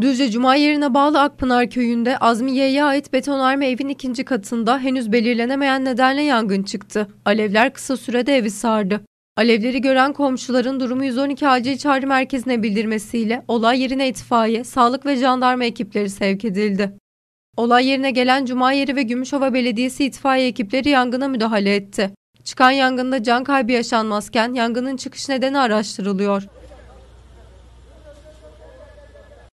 Düzce Cuma yerine bağlı Akpınar köyünde Azmi Y'ye ait betonarme evin ikinci katında henüz belirlenemeyen nedenle yangın çıktı. Alevler kısa sürede evi sardı. Alevleri gören komşuların durumu 112 acil çağrı merkezine bildirmesiyle olay yerine itfaiye, sağlık ve jandarma ekipleri sevk edildi. Olay yerine gelen Cuma Yeri ve Gümüşova Belediyesi itfaiye ekipleri yangına müdahale etti. Çıkan yangında can kaybı yaşanmazken yangının çıkış nedeni araştırılıyor.